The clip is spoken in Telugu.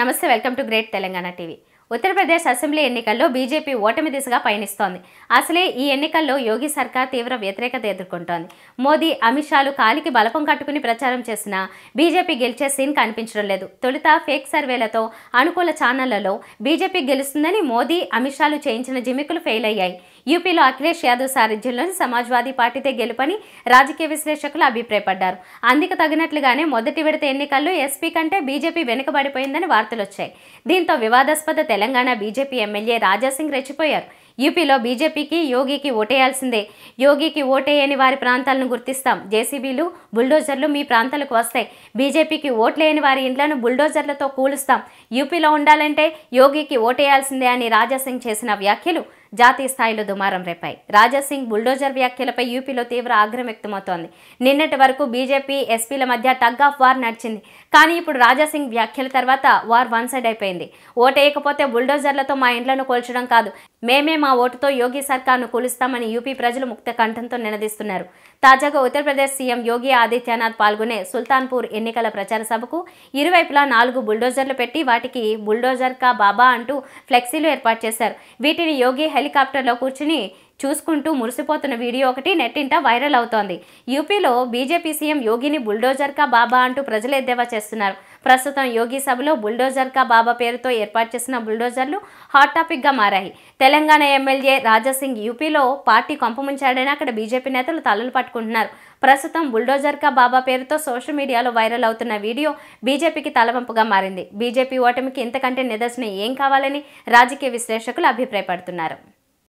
నమస్తే welcome to great Telangana TV Uttar Pradesh assembly ఎన్నికల్లో బీజేపీ ఓటమి దిశగా పయనిస్తోంది అసలే ఈ ఎన్నికల్లో యోగి సర్కార్ తీవ్ర వ్యతిరేకత ఎదుర్కొంటోంది మోదీ అమిత్ షాలు కాలికి బలపం కట్టుకుని ప్రచారం చేసినా బీజేపీ గెలిచే సీన్ కనిపించడం లేదు తొలుత ఫేక్ సర్వేలతో అనుకూల ఛానళ్లలో బీజేపీ గెలుస్తుందని మోదీ అమిత్ షాలు చేయించిన జిమికులు ఫెయిల్ అయ్యాయి యూపీలో అఖిలేష్ యాదవ్ సారథ్యంలోని సమాజ్వాదీ పార్టీతే గెలుపని రాజకీయ విశ్లేషకులు అభిప్రాయపడ్డారు అందుకు తగినట్లుగానే మొదటి విడత ఎన్నికల్లో ఎస్పీ కంటే బీజేపీ వెనుకబడిపోయిందని వచ్చాయి దీంతో వివాదాస్పద తెలంగాణ బీజేపీ ఎమ్మెల్యే రాజాసింగ్ రెచ్చిపోయారు యూపీలో బీజేపీకి యోగికి ఓటేయాల్సిందే యోగికి ఓటేయని వారి ప్రాంతాలను గుర్తిస్తాం జేసీబీలు బుల్డోజర్లు మీ ప్రాంతాలకు వస్తాయి బీజేపీకి ఓట్లేయని వారి ఇండ్లను బుల్డోజర్లతో కూలుస్తాం యూపీలో ఉండాలంటే యోగికి ఓటేయాల్సిందే అని రాజాసింగ్ చేసిన వ్యాఖ్యలు జాతీయ స్థాయిలో దుమారం రేపాయి రాజాసింగ్ బుల్డోజర్ వ్యాఖ్యలపై యూపీలో తీవ్ర ఆగ్రహం వ్యక్తమవుతోంది నిన్నటి వరకు బీజేపీ ఎస్పీల మధ్య టగ్ ఆఫ్ వార్ నడిచింది కానీ ఇప్పుడు రాజాసింగ్ వ్యాఖ్యల తర్వాత వార్ వన్ సైడ్ అయిపోయింది ఓటేయకపోతే బుల్డోజర్లతో మా ఇండ్లను కోల్చడం కాదు మేమే మా ఓటుతో యోగి సర్కార్ను కూలుస్తామని యూపీ ప్రజలు ముక్త కంఠంతో నినదిస్తున్నారు తాజాగా ఉత్తరప్రదేశ్ సీఎం యోగి ఆదిత్యనాథ్ పాల్గొనే సుల్తాన్పూర్ ఎన్నికల ప్రచార సభకు ఇరువైపులా నాలుగు బుల్డోజర్లు పెట్టి వాటికి బుల్డోజర్ కా బాబా అంటూ ఫ్లెక్సీలు ఏర్పాటు చేశారు వీటిని యోగి హెలికాప్టర్లో కూర్చుని చూసుకుంటూ మురిసిపోతున్న వీడియో ఒకటి నెట్టింట వైరల్ అవుతోంది యూపీలో బీజేపీ సీఎం యోగిని బుల్డోజర్ కా బాబా అంటూ ప్రజలు ఎద్దేవా చేస్తున్నారు ప్రస్తుతం యోగి సభలో బుల్డోజర్ కా బాబా పేరుతో ఏర్పాటు చేసిన బుల్డోజర్లు హాట్ టాపిక్గా మారాయి తెలంగాణ ఎమ్మెల్యే రాజాసింగ్ యూపీలో పార్టీ కొంపముంచాడని అక్కడ బీజేపీ నేతలు తలలు పట్టుకుంటున్నారు ప్రస్తుతం బుల్డోజర్ కా బాబా పేరుతో సోషల్ మీడియాలో వైరల్ అవుతున్న వీడియో బీజేపీకి తలవంపుగా మారింది బీజేపీ ఓటమికి ఇంతకంటే నిదర్శనం ఏం కావాలని రాజకీయ విశ్లేషకులు అభిప్రాయపడుతున్నారు